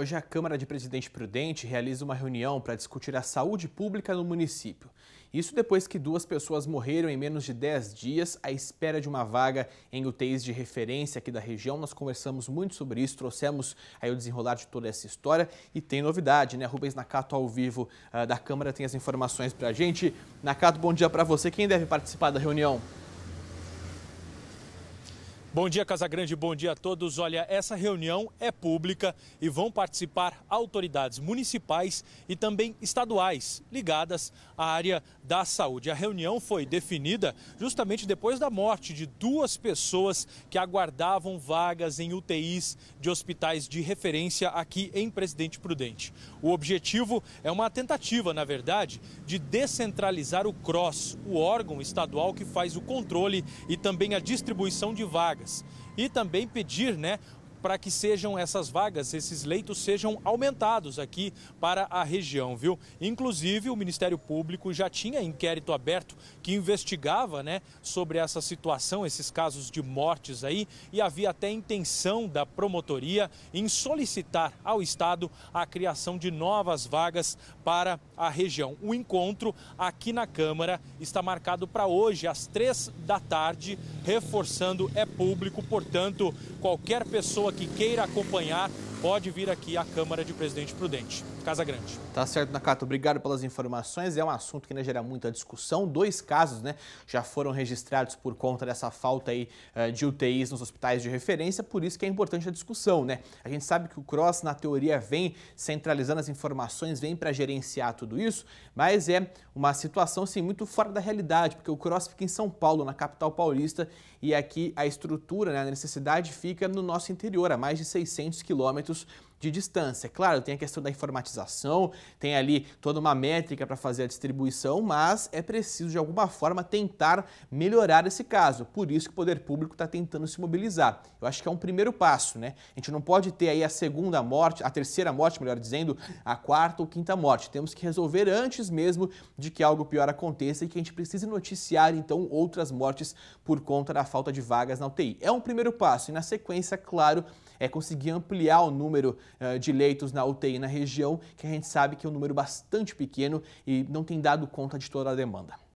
Hoje, a Câmara de Presidente Prudente realiza uma reunião para discutir a saúde pública no município. Isso depois que duas pessoas morreram em menos de 10 dias à espera de uma vaga em UTIs de referência aqui da região. Nós conversamos muito sobre isso, trouxemos aí o desenrolar de toda essa história e tem novidade, né? Rubens Nakato ao vivo ah, da Câmara tem as informações para a gente. Nakato, bom dia para você. Quem deve participar da reunião? Bom dia, Casagrande, bom dia a todos. Olha, essa reunião é pública e vão participar autoridades municipais e também estaduais ligadas à área da saúde. A reunião foi definida justamente depois da morte de duas pessoas que aguardavam vagas em UTIs de hospitais de referência aqui em Presidente Prudente. O objetivo é uma tentativa, na verdade, de descentralizar o CROSS, o órgão estadual que faz o controle e também a distribuição de vagas vagas. E também pedir né, para que sejam essas vagas, esses leitos sejam aumentados aqui para a região, viu? Inclusive, o Ministério Público já tinha inquérito aberto que investigava, né, sobre essa situação, esses casos de mortes aí, e havia até intenção da promotoria em solicitar ao Estado a criação de novas vagas para a região. O encontro aqui na Câmara está marcado para hoje, às três da tarde, reforçando, é público, portanto, qualquer pessoa pessoa que queira acompanhar pode vir aqui à Câmara de Presidente Prudente. Casa Grande. Tá certo, Nakata. Obrigado pelas informações. É um assunto que ainda né, gera muita discussão. Dois casos né, já foram registrados por conta dessa falta aí, eh, de UTIs nos hospitais de referência, por isso que é importante a discussão. Né? A gente sabe que o Cross, na teoria, vem centralizando as informações, vem para gerenciar tudo isso, mas é uma situação assim, muito fora da realidade, porque o Cross fica em São Paulo, na capital paulista, e aqui a estrutura, né, a necessidade fica no nosso interior, a mais de 600 quilômetros abertos de distância. Claro, tem a questão da informatização, tem ali toda uma métrica para fazer a distribuição, mas é preciso de alguma forma tentar melhorar esse caso. Por isso que o poder público está tentando se mobilizar. Eu acho que é um primeiro passo, né? A gente não pode ter aí a segunda morte, a terceira morte, melhor dizendo, a quarta ou quinta morte. Temos que resolver antes mesmo de que algo pior aconteça e que a gente precise noticiar então outras mortes por conta da falta de vagas na UTI. É um primeiro passo e na sequência, claro, é conseguir ampliar o número eh, de leitos na UTI na região, que a gente sabe que é um número bastante pequeno e não tem dado conta de toda a demanda.